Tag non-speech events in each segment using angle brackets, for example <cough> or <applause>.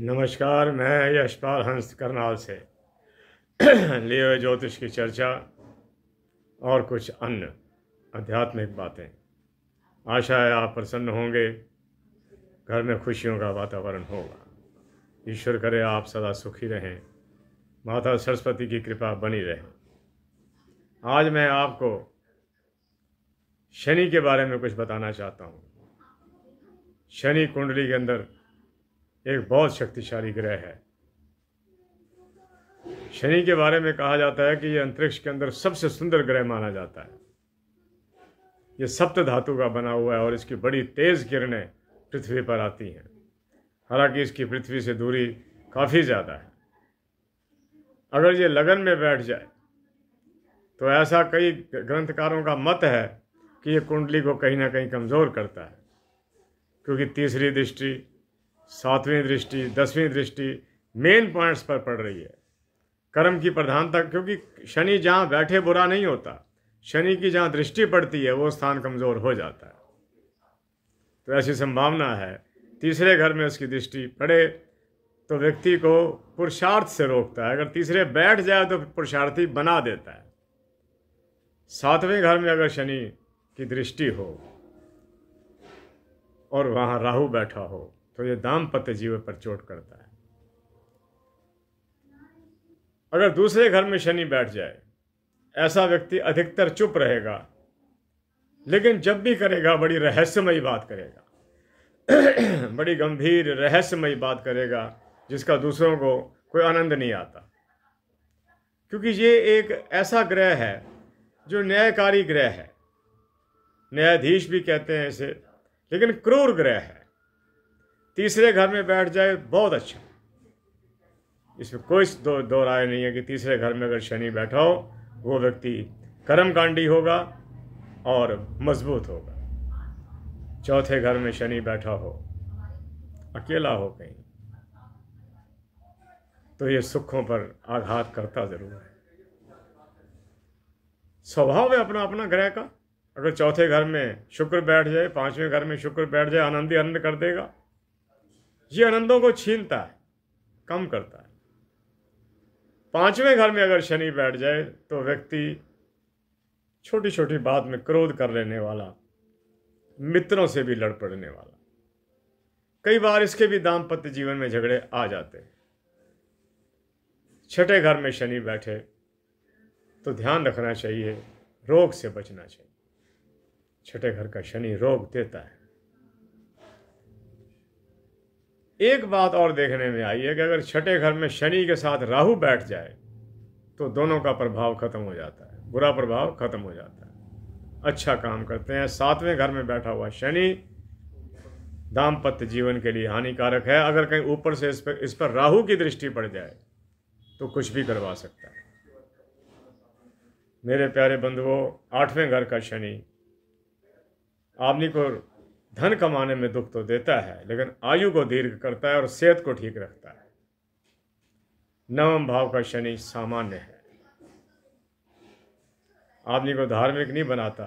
नमस्कार मैं यशपाल हंस करनाल से लिए ज्योतिष की चर्चा और कुछ अन्य आध्यात्मिक बातें आशा है आप प्रसन्न होंगे घर में खुशियों का वातावरण होगा ईश्वर करे आप सदा सुखी रहें माता सरस्वती की कृपा बनी रहे आज मैं आपको शनि के बारे में कुछ बताना चाहता हूँ शनि कुंडली के अंदर एक बहुत शक्तिशाली ग्रह है शनि के बारे में कहा जाता है कि यह अंतरिक्ष के अंदर सबसे सुंदर ग्रह माना जाता है यह सप्त धातु का बना हुआ है और इसकी बड़ी तेज किरणें पृथ्वी पर आती हैं हालांकि इसकी पृथ्वी से दूरी काफ़ी ज़्यादा है अगर ये लगन में बैठ जाए तो ऐसा कई ग्रंथकारों का मत है कि ये कुंडली को कहीं ना कहीं कमज़ोर करता है क्योंकि तीसरी दृष्टि सातवीं दृष्टि दसवीं दृष्टि मेन पॉइंट्स पर पड़ रही है कर्म की प्रधानता क्योंकि शनि जहाँ बैठे बुरा नहीं होता शनि की जहाँ दृष्टि पड़ती है वो स्थान कमज़ोर हो जाता है तो ऐसी संभावना है तीसरे घर में उसकी दृष्टि पड़े तो व्यक्ति को पुरुषार्थ से रोकता है अगर तीसरे बैठ जाए तो पुरुषार्थी बना देता है सातवें घर में अगर शनि की दृष्टि हो और वहाँ राहु बैठा हो तो यह दाम्पत्य जीव पर चोट करता है अगर दूसरे घर में शनि बैठ जाए ऐसा व्यक्ति अधिकतर चुप रहेगा लेकिन जब भी करेगा बड़ी रहस्यमयी बात करेगा <clears throat> बड़ी गंभीर रहस्यमयी बात करेगा जिसका दूसरों को कोई आनंद नहीं आता क्योंकि ये एक ऐसा ग्रह है जो न्यायकारी ग्रह है न्यायाधीश भी कहते हैं इसे लेकिन क्रूर ग्रह है तीसरे घर में बैठ जाए बहुत अच्छा इसमें कोई दो दो राय नहीं है कि तीसरे घर में अगर शनि बैठा हो वो व्यक्ति कर्मकांडी होगा और मजबूत होगा चौथे घर में शनि बैठा हो अकेला हो कहीं तो ये सुखों पर आघात करता जरूर है स्वभाव है अपना अपना ग्रह का अगर चौथे घर में शुक्र बैठ जाए पांचवें घर में शुक्र बैठ जाए आनंद ही आनंद कर देगा ये आनंदों को छीनता है कम करता है पांचवें घर में अगर शनि बैठ जाए तो व्यक्ति छोटी छोटी बात में क्रोध कर लेने वाला मित्रों से भी लड़ पड़ने वाला कई बार इसके भी दाम्पत्य जीवन में झगड़े आ जाते हैं छठे घर में शनि बैठे तो ध्यान रखना चाहिए रोग से बचना चाहिए छठे घर का शनि रोग देता है एक बात और देखने में आई है कि अगर छठे घर में शनि के साथ राहु बैठ जाए तो दोनों का प्रभाव खत्म हो जाता है बुरा प्रभाव खत्म हो जाता है अच्छा काम करते हैं सातवें घर में बैठा हुआ शनि दाम्पत्य जीवन के लिए हानिकारक है अगर कहीं ऊपर से इस पर इस पर राहु की दृष्टि पड़ जाए तो कुछ भी करवा सकता है मेरे प्यारे बंधुओं आठवें घर का शनि आपनी को धन कमाने में दुख तो देता है लेकिन आयु को दीर्घ करता है और सेहत को ठीक रखता है नवम भाव का शनि सामान्य है आदमी को धार्मिक नहीं बनाता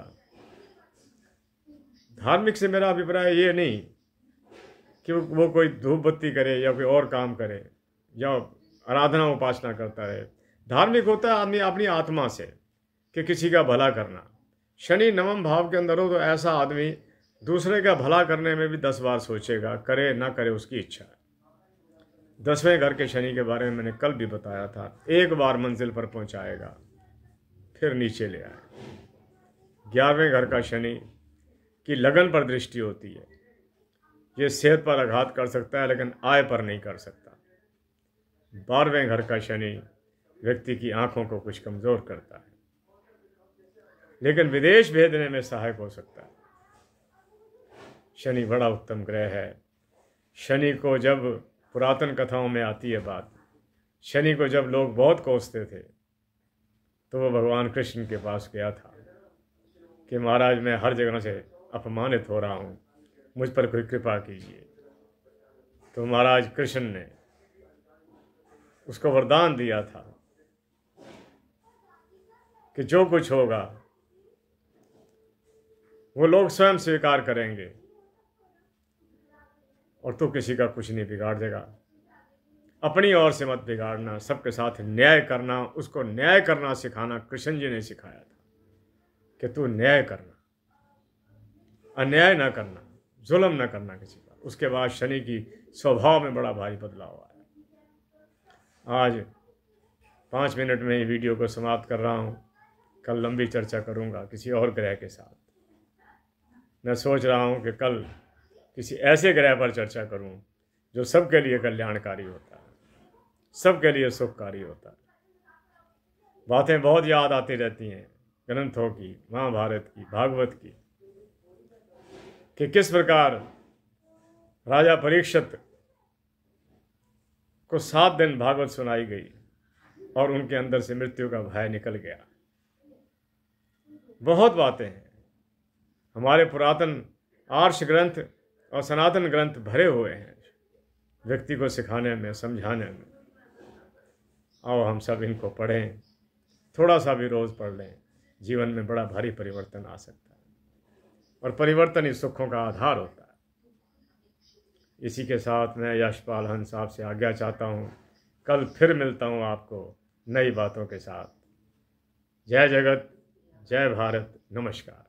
धार्मिक से मेरा अभिप्राय ये नहीं कि वो कोई धूप बत्ती करे या कोई और काम करे या आराधना उपासना करता रहे धार्मिक होता है आदमी अपनी आत्मा से कि किसी का भला करना शनि नवम भाव के अंदर हो तो ऐसा आदमी दूसरे का भला करने में भी दस बार सोचेगा करे ना करे उसकी इच्छा है दसवें घर के शनि के बारे में मैंने कल भी बताया था एक बार मंजिल पर पहुंचाएगा फिर नीचे ले आए ग्यारहवें घर का शनि की लगन पर दृष्टि होती है ये सेहत पर आघात कर सकता है लेकिन आय पर नहीं कर सकता बारहवें घर का शनि व्यक्ति की आंखों को कुछ कमज़ोर करता है लेकिन विदेश भेजने में सहायक हो सकता है शनि बड़ा उत्तम ग्रह है शनि को जब पुरातन कथाओं में आती है बात शनि को जब लोग बहुत कोसते थे तो वो भगवान कृष्ण के पास गया था कि महाराज मैं हर जगह से अपमानित हो रहा हूँ मुझ पर कोई कृपा कीजिए तो महाराज कृष्ण ने उसको वरदान दिया था कि जो कुछ होगा वो लोग स्वयं स्वीकार करेंगे और तू किसी का कुछ नहीं बिगाड़ देगा अपनी ओर से मत बिगाड़ना सबके साथ न्याय करना उसको न्याय करना सिखाना कृष्ण जी ने सिखाया था कि तू न्याय करना अन्याय ना करना जुल्म ना करना किसी का उसके बाद शनि की स्वभाव में बड़ा भारी बदलाव आया आज पाँच मिनट में ही वीडियो को समाप्त कर रहा हूँ कल लंबी चर्चा करूँगा किसी और ग्रह के साथ मैं सोच रहा हूँ कि कल किसी ऐसे ग्रह पर चर्चा करूं जो सबके लिए कल्याणकारी होता है सबके लिए सुखकारी होता है बातें बहुत याद आती रहती हैं ग्रंथों की महाभारत की भागवत की कि किस प्रकार राजा परीक्षित को सात दिन भागवत सुनाई गई और उनके अंदर से मृत्यु का भय निकल गया बहुत बातें हैं हमारे पुरातन आर्ष ग्रंथ और सनातन ग्रंथ भरे हुए हैं व्यक्ति को सिखाने में समझाने में आओ हम सब इनको पढ़ें थोड़ा सा भी रोज़ पढ़ लें जीवन में बड़ा भारी परिवर्तन आ सकता है और परिवर्तन ही सुखों का आधार होता है इसी के साथ मैं यशपाल हंस साहब से आज्ञा चाहता हूँ कल फिर मिलता हूँ आपको नई बातों के साथ जय जगत जय भारत नमस्कार